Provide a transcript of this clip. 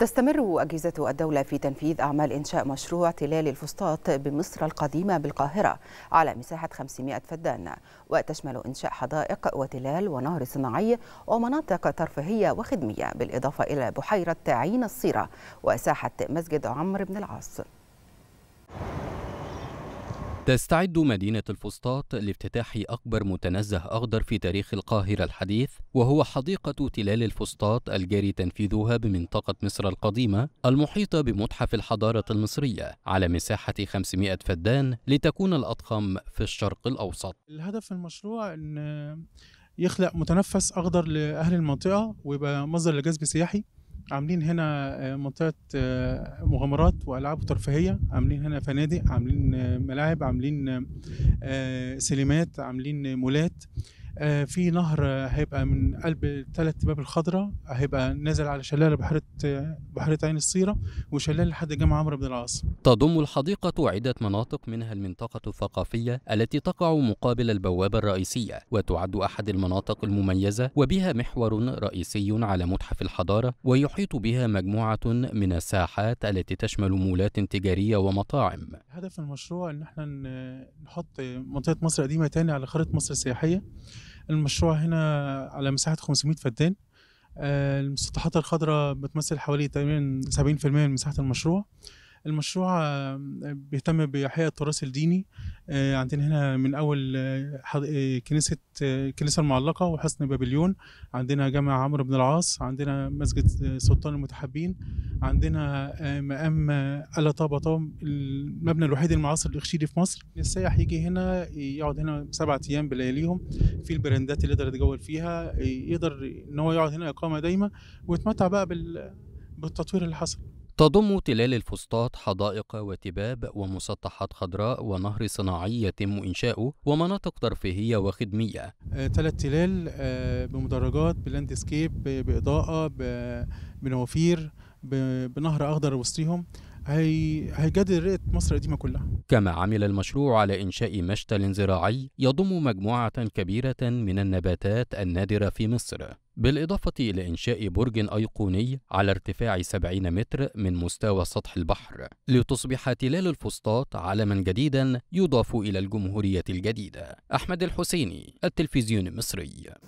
تستمر أجهزة الدولة في تنفيذ أعمال إنشاء مشروع تلال الفسطاط بمصر القديمة بالقاهرة على مساحة 500 فدان وتشمل إنشاء حدائق وتلال ونهر صناعي ومناطق ترفيهية وخدمية بالإضافة إلى بحيرة عين الصيرة وساحة مسجد عمرو بن العاص تستعد مدينة الفسطاط لافتتاح أكبر متنزه أخضر في تاريخ القاهرة الحديث وهو حديقة تلال الفسطاط الجاري تنفيذها بمنطقة مصر القديمة المحيطة بمتحف الحضارة المصرية على مساحة 500 فدان لتكون الأضخم في الشرق الأوسط الهدف المشروع أن يخلق متنفس أخضر لأهل المنطقة ويبقى مصدر لجذب سياحي عاملين هنا آه، منطقه آه، مغامرات والعاب ترفيهية عاملين هنا فنادق عاملين آه، ملاعب عاملين سليمات عاملين مولات آه، في نهر هيبقى من قلب ثلاث باب الخضراء هيبقى نازل على شلال بحيرة بحيرة عين الصيرة وشلال لحد جامع عمرو بن العاص. تضم الحديقة عدة مناطق منها المنطقة الثقافية التي تقع مقابل البوابة الرئيسية وتعد أحد المناطق المميزة وبها محور رئيسي على متحف الحضارة ويحيط بها مجموعة من الساحات التي تشمل مولات تجارية ومطاعم. هدف المشروع ان احنا نحط منطقة مصر القديمة تاني على خريطة مصر السياحية المشروع هنا على مساحه 500 فدان آه، المسطحات الخضراء بتمثل حوالي تقريبا 70% من مساحه المشروع المشروع آه، بيهتم بإحياء التراث الديني آه، عندنا هنا من أول كنيسة الكنيسة المعلقة وحصن بابليون عندنا جامع عمرو بن العاص عندنا مسجد سلطان المتحابين عندنا مقام ألا طام المبنى الوحيد المعاصر الاخشيدي في مصر السائح يجي هنا يقعد هنا سبعة أيام بلياليهم في البراندات اللي يقدر يتجول فيها يقدر إن هو يقعد هنا إقامة دايمة ويتمتع بقى بال... بالتطوير اللي حصل تضم تلال الفسطاط حدائق وتباب ومسطحات خضراء ونهر صناعي يتم إنشاؤه ومناطق ترفيهية وخدمية ثلاث آه، تلال آه، بمدرجات بلاندسكيب بإضاءة بنوافير بنهر اخضر وسطيهم هي هيجدد رئه مصر القديمه كلها. كما عمل المشروع على انشاء مشتل زراعي يضم مجموعه كبيره من النباتات النادره في مصر. بالإضافة إلى إنشاء برج أيقوني على ارتفاع 70 متر من مستوى سطح البحر لتصبح تلال الفسطاط علما جديدا يضاف إلى الجمهورية الجديدة أحمد الحسيني التلفزيون المصري